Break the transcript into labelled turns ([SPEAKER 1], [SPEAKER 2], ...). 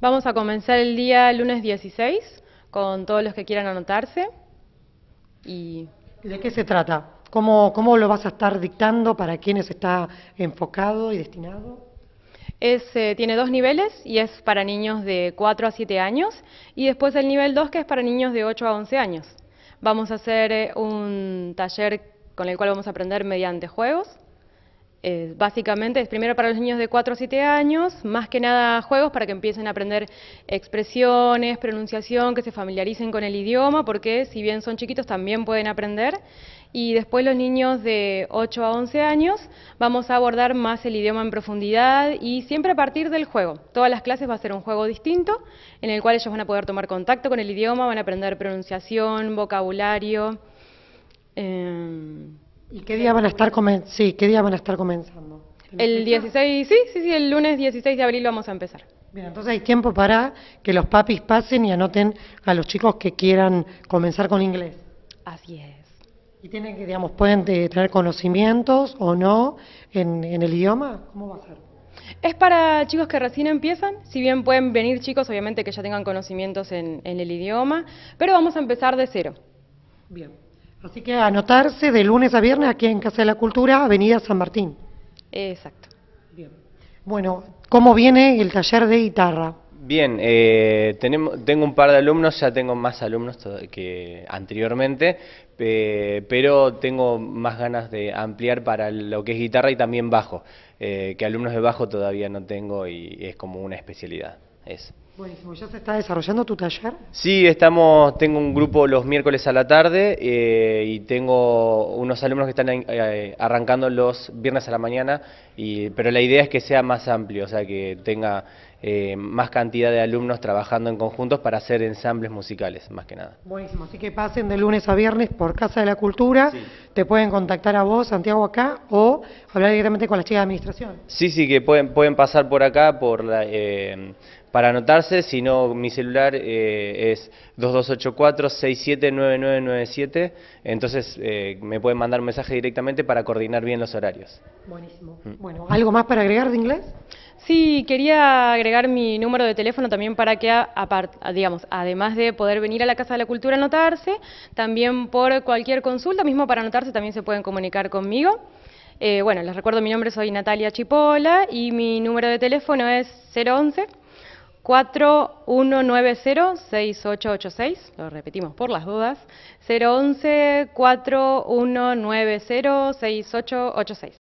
[SPEAKER 1] Vamos a comenzar el día lunes 16 con todos los que quieran anotarse.
[SPEAKER 2] Y... ¿De qué se trata? ¿Cómo, lo vas a estar dictando? ¿Para quiénes está enfocado y destinado?
[SPEAKER 1] Eh, tiene dos niveles y es para niños de 4 a 7 años y después el nivel 2 que es para niños de 8 a 11 años. Vamos a hacer eh, un taller con el cual vamos a aprender mediante juegos, básicamente es primero para los niños de 4 a 7 años, más que nada juegos para que empiecen a aprender expresiones, pronunciación, que se familiaricen con el idioma, porque si bien son chiquitos también pueden aprender. Y después los niños de 8 a 11 años vamos a abordar más el idioma en profundidad y siempre a partir del juego. Todas las clases va a ser un juego distinto en el cual ellos van a poder tomar contacto con el idioma, van a aprender pronunciación, vocabulario.
[SPEAKER 2] Eh, ¿Y qué día van a estar, ¿qué día van a estar comenzando?
[SPEAKER 1] El 16, sí, sí, sí, el lunes 16 de abril vamos a empezar.
[SPEAKER 2] Bien, entonces hay tiempo para que los papis pasen y anoten a los chicos que quieran comenzar con inglés. Así es. ¿Y digamos, pueden eh, tener conocimientos o no en, el idioma?
[SPEAKER 1] ¿Cómo va a ser? Es para chicos que recién empiezan, si bien pueden venir chicos, obviamente que ya tengan conocimientos en, en el idioma, pero vamos a empezar de cero.
[SPEAKER 2] Bien. Así que anotarse de lunes a viernes aquí en Casa de la Cultura, Avenida San Martín. Exacto. Bien. Bueno, ¿cómo viene el taller de guitarra?
[SPEAKER 3] Bien, eh, tengo un par de alumnos, ya tengo más alumnos que anteriormente, pero tengo más ganas de ampliar para lo que es guitarra y también bajo, eh, que alumnos de bajo todavía no tengo y es como una especialidad. Es.
[SPEAKER 2] Buenísimo, ¿ya se está desarrollando tu taller?
[SPEAKER 3] Sí, estamos, tengo un grupo los miércoles a la tarde eh, y tengo unos alumnos que están eh, arrancando los viernes a la mañana, pero la idea es que sea más amplio, o sea, que tenga eh, más cantidad de alumnos trabajando en conjuntos para hacer ensambles musicales, más que nada.
[SPEAKER 2] Buenísimo, así que pasen de lunes a viernes por Casa de la Cultura, te pueden contactar a vos, Santiago, acá, o hablar directamente con la chica de administración.
[SPEAKER 3] Sí, sí, que pueden, pueden pasar por acá por para anotar sino mi celular eh, es 2284-679997, entonces eh, me pueden mandar un mensaje directamente para coordinar bien los horarios. Buenísimo.
[SPEAKER 2] Mm. Bueno, ¿algo más para agregar de inglés?
[SPEAKER 1] Sí, quería agregar mi número de teléfono también para que, a, digamos, además de poder venir a la Casa de la Cultura a anotarse, también por cualquier consulta, mismo para anotarse también se pueden comunicar conmigo. Eh, bueno, les recuerdo mi nombre, soy Natalia Chipola y mi número de teléfono es 011 4190-6886, lo repetimos por las dudas, 011-4190-6886.